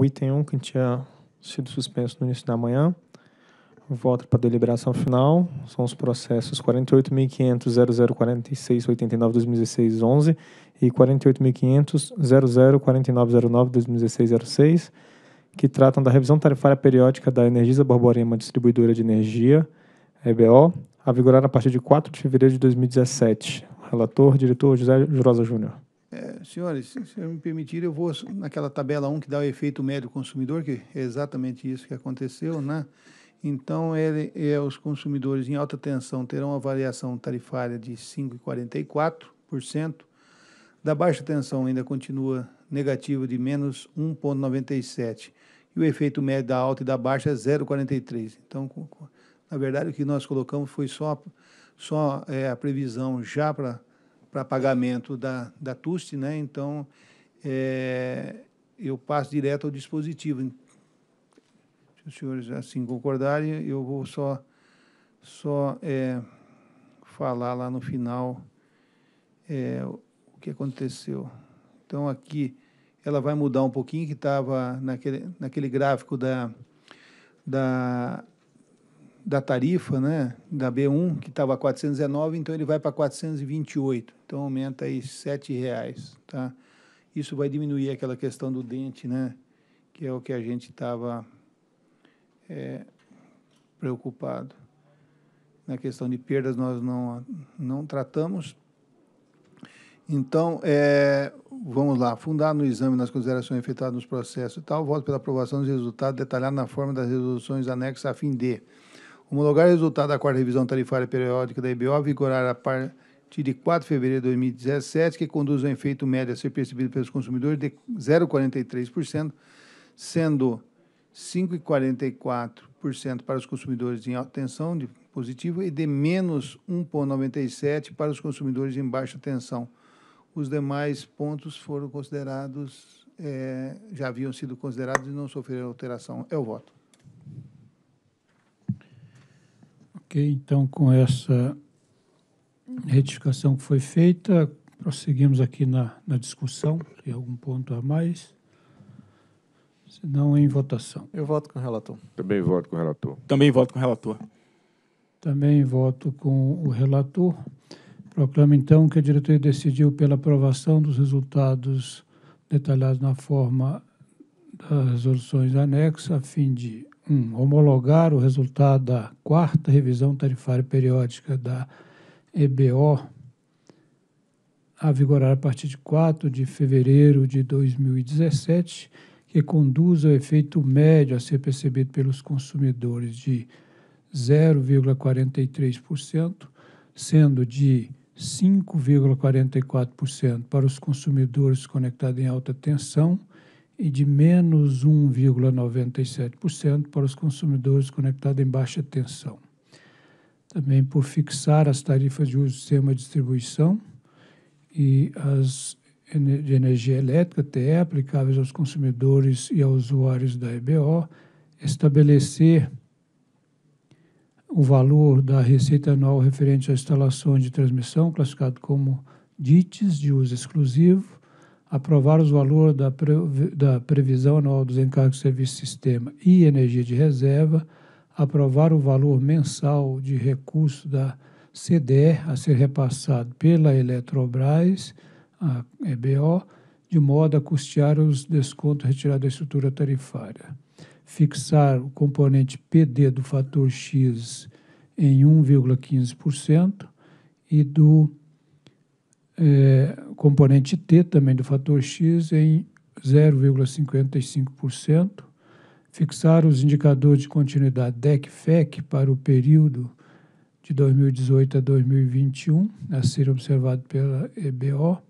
o item 1, que tinha sido suspenso no início da manhã, volta para a deliberação final. São os processos 48.500.0046.89.2016.11 e 48.500.0049.09.2016.06, que tratam da revisão tarifária periódica da Energisa Borborema Distribuidora de Energia, EBO, a vigorar a partir de 4 de fevereiro de 2017. Relator, diretor José Jurosa Júnior. É, senhores, se, me permitir, eu vou naquela tabela 1 que dá o efeito médio consumidor, que é exatamente isso que aconteceu, né? Então, ele, é, os consumidores em alta tensão terão uma variação tarifária de 5,44%. Da baixa tensão ainda continua negativa de menos 1,97%. E o efeito médio da alta e da baixa é 0,43%. Então, com, com, na verdade, o que nós colocamos foi só, só é, a previsão já para para pagamento da, da TUST, né? Então, é, eu passo direto ao dispositivo. Se os senhores assim concordarem, eu vou só, só é, falar lá no final é, o que aconteceu. Então, aqui ela vai mudar um pouquinho, que estava naquele, naquele gráfico da, da da tarifa né, da B1, que estava 419, então ele vai para 428. Então aumenta aí R$ 7,00. Tá? Isso vai diminuir aquela questão do dente, né, que é o que a gente estava é, preocupado. Na questão de perdas, nós não, não tratamos. Então, é, vamos lá. Fundar no exame nas considerações efetuadas nos processos e tal, voto pela aprovação dos resultados detalhados na forma das resoluções anexas a fim de. Homologar o resultado da quarta revisão tarifária periódica da EBO, vigorar a partir de 4 de fevereiro de 2017, que conduz ao efeito médio a ser percebido pelos consumidores de 0,43%, sendo 5,44% para os consumidores em alta tensão de positivo e de menos 1,97% para os consumidores em baixa tensão. Os demais pontos foram considerados, é, já haviam sido considerados e não sofreram alteração. É o voto. Ok, então com essa retificação que foi feita, prosseguimos aqui na, na discussão. Tem algum ponto a mais? Se não, em votação. Eu voto com o relator. Também voto com o relator. Também voto com o relator. Também voto com o relator. Proclamo, então, que a diretoria decidiu pela aprovação dos resultados detalhados na forma das resoluções anexas, a fim de Homologar o resultado da quarta revisão tarifária periódica da EBO a vigorar a partir de 4 de fevereiro de 2017, que conduz ao efeito médio a ser percebido pelos consumidores de 0,43%, sendo de 5,44% para os consumidores conectados em alta tensão e de menos 1,97% para os consumidores conectados em baixa tensão. Também por fixar as tarifas de uso do sistema de distribuição e as de energia elétrica, TE, aplicáveis aos consumidores e aos usuários da EBO, estabelecer o valor da receita anual referente à instalação de transmissão, classificado como DITES, de uso exclusivo, aprovar os valores da, pre, da previsão anual dos encargos de serviço sistema e energia de reserva, aprovar o valor mensal de recurso da CDE a ser repassado pela Eletrobras, a EBO, é, de modo a custear os descontos retirados da estrutura tarifária. Fixar o componente PD do fator X em 1,15% e do é, componente T também do fator X em 0,55%, fixar os indicadores de continuidade DEC-FEC para o período de 2018 a 2021, a ser observado pela EBO,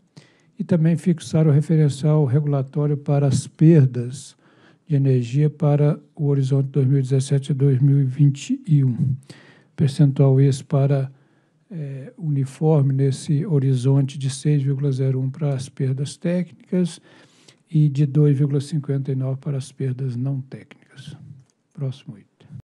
e também fixar o referencial regulatório para as perdas de energia para o horizonte 2017 a 2021. Percentual esse para é, uniforme nesse horizonte de 6,01 para as perdas técnicas e de 2,59 para as perdas não técnicas. Próximo item.